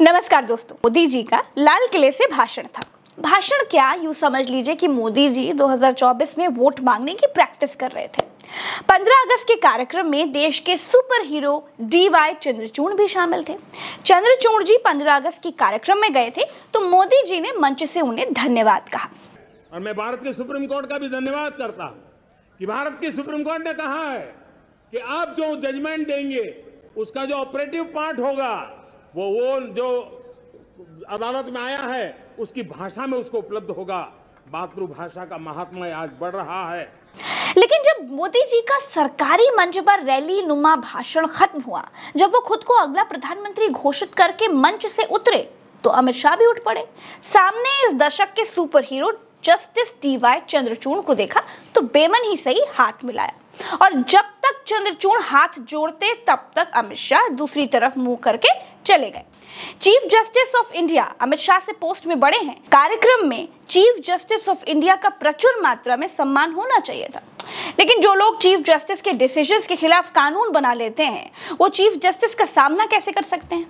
नमस्कार दोस्तों मोदी जी का लाल किले से भाषण था भाषण क्या यू समझ लीजिए कि मोदी जी 2024 में वोट मांगने की प्रैक्टिस कर रहे थे 15 अगस्त के कार्यक्रम में देश के superhero D Y Chandrachud भी शामिल थे चंद्रचूड़ जी 15 अगस्त के कार्यक्रम में गए थे तो मोदी जी ने मंच से उन्हें धन्यवाद कहा और मैं भारत के सुप्रीम कोर्ट का भी धन्यवाद करता हूँ कि भारत की सुप्रीम कोर्ट ने कहा है कि आप जो जजमेंट देंगे उसका जो ऑपरेटिव पार्ट होगा वो वो जो अदालत में आया है उसकी भाषा में उसको उपलब्ध होगा मातृभाषा का महात्मा आज बढ़ रहा है लेकिन जब मोदी जी का सरकारी मंच पर रैली नुमा भाषण खत्म हुआ जब वो खुद को अगला प्रधानमंत्री घोषित करके मंच से उतरे तो अमित शाह भी उठ पड़े सामने इस दशक के superhero justice D Y Chandrachud को देखा तो बेमन ही सही हाथ मिलाया और जब तक चंद्रचूड़ हाथ जोड़ते तब तक अमित शाह दूसरी तरफ मुंह करके चले गए chief justice of India Amit Shah से पोस्ट में बड़े हैं कार्यक्रम में चीफ जस्टिस ऑफ इंडिया का प्रचुर मात्रा में सम्मान होना चाहिए था लेकिन जो लोग चीफ जस्टिस के डिसीजन के खिलाफ कानून बना लेते हैं वो चीफ जस्टिस का सामना कैसे कर सकते हैं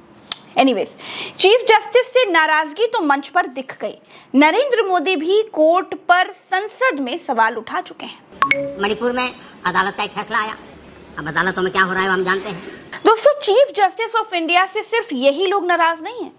एनीवेज चीफ जस्टिस से नाराजगी तो मंच पर दिख गई नरेंद्र मोदी भी कोर्ट पर संसद में सवाल उठा चुके हैं मणिपुर में अदालत का एक फैसला आया अब अदालतों में क्या हो रहा है हम जानते हैं दोस्तों चीफ जस्टिस ऑफ इंडिया से सिर्फ यही लोग नाराज नहीं है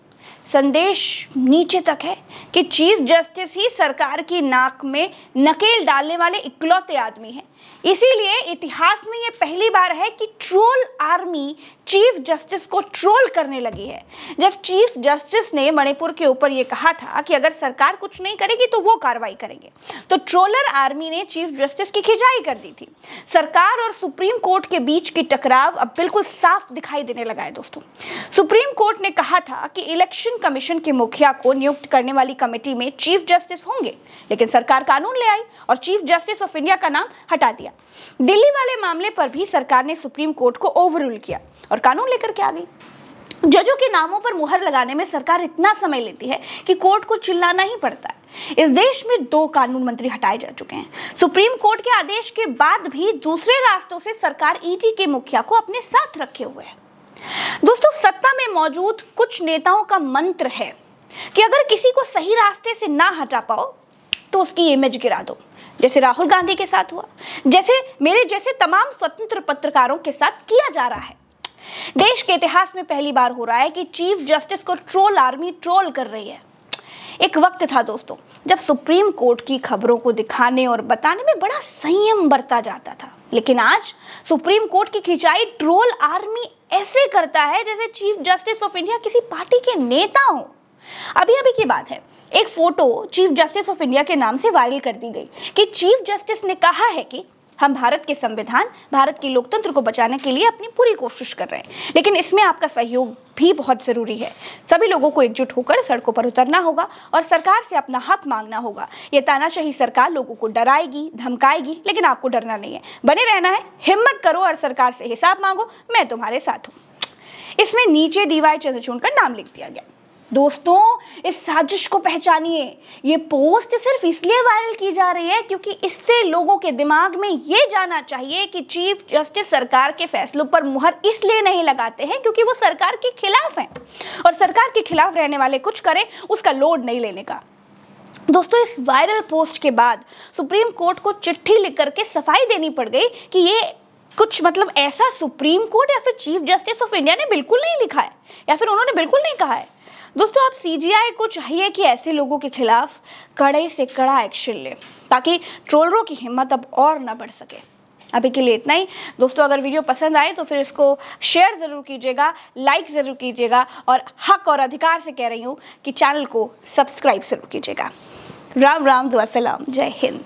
संदेश नीचे तक है कि चीफ जस्टिस ही सरकार की नाक में नकेल डालने वाले इकलौते आदमी हैं इसीलिए इतिहास में ये पहली बार है कि ट्रोल आर्मी चीफ जस्टिस को ट्रोल करने लगी है जब चीफ जस्टिस ने मणिपुर के ऊपर ये कहा था कि अगर सरकार कुछ नहीं करेगी तो वो कार्रवाई करेंगे तो ट्रोलर आर्मी ने चीफ जस्टिस की खिंचाई कर दी थी सरकार और सुप्रीम कोर्ट के बीच की टकराव अब बिल्कुल साफ दिखाई देने लगा है दोस्तों सुप्रीम कोर्ट ने कहा था कि इलेक्शन कमीशन के मुखिया को नियुक्त करने वाली कमेटी में चीफ जस्टिस होंगे लेकिन सरकार कानून ले आई और चीफ जस्टिस ऑफ इंडिया का नाम हटा दिया दिल्ली वाले मामले पर भी सरकार ने सुप्रीम कोर्ट को ओवर किया और कानून लेकर के आ गई जजों के नामों पर मुहर लगाने में सरकार इतना समय लेती है कि कोर्ट को चिल्लाना ही पड़ता है इस देश में दो कानून मंत्री हटाए जा चुके हैं सुप्रीम कोर्ट के आदेश के बाद भी दूसरे रास्तों से सरकार ईडी के मुखिया को अपने साथ रखे हुए है सत्ता में मौजूद कुछ नेताओं का मंत्र है कि अगर किसी को सही रास्ते से ना हटा पाओ तो उसकी इमेज गिरा दो जैसे राहुल गांधी के साथ हुआ जैसे मेरे जैसे तमाम स्वतंत्र पत्रकारों के साथ किया जा रहा है देश के इतिहास में पहली बार हो रहा है कि चीफ जस्टिस को ट्रोल आर्मी ट्रोल कर रही है एक वक्त था दोस्तों जब सुप्रीम कोर्ट की खबरों को दिखाने और बताने में बड़ा संयम बरता जाता था लेकिन आज सुप्रीम कोर्ट की खिंचाई ट्रोल आर्मी ऐसे करता है जैसे चीफ जस्टिस ऑफ इंडिया किसी पार्टी के नेता हो अभी अभी की बात है एक photo chief justice of India के नाम से वायरल कर दी गई कि चीफ जस्टिस ने कहा है कि हम भारत के संविधान भारत के लोकतंत्र को बचाने के लिए अपनी पूरी कोशिश कर रहे हैं लेकिन इसमें आपका सहयोग भी बहुत ज़रूरी है सभी लोगों को एकजुट होकर सड़कों पर उतरना होगा और सरकार से अपना हक मांगना होगा ये तानाशाही सरकार लोगों को डराएगी धमकाएगी लेकिन आपको डरना नहीं है बने रहना है हिम्मत करो और सरकार से हिसाब मांगो मैं तुम्हारे साथ हूँ इसमें नीचे डीवाई चंद्रचूड़ का नाम लिख दिया गया दोस्तों इस साजिश को पहचानिए ये पोस्ट सिर्फ इसलिए वायरल की जा रही है क्योंकि इससे लोगों के दिमाग में ये जाना चाहिए कि चीफ जस्टिस सरकार के फैसलों पर मुहर इसलिए नहीं लगाते हैं क्योंकि वो सरकार के खिलाफ हैं और सरकार के खिलाफ रहने वाले कुछ करें उसका लोड नहीं लेने का दोस्तों इस वायरल पोस्ट के बाद सुप्रीम कोर्ट को चिट्ठी लिख करके सफाई देनी पड़ गई कि ये कुछ मतलब ऐसा सुप्रीम कोर्ट या फिर चीफ जस्टिस ऑफ इंडिया ने बिल्कुल नहीं लिखा है या फिर उन्होंने बिल्कुल नहीं कहा है दोस्तों अब सीजीआई को चाहिए कि ऐसे लोगों के खिलाफ कड़े से कड़ा एक्शन ले ताकि ट्रोलरों की हिम्मत अब और ना बढ़ सके अभी के लिए इतना ही दोस्तों अगर वीडियो पसंद आए तो फिर इसको शेयर ज़रूर कीजिएगा लाइक ज़रूर कीजिएगा और हक और अधिकार से कह रही हूँ कि चैनल को सब्सक्राइब ज़रूर कीजिएगा राम राम दुआ सलाम जय हिंद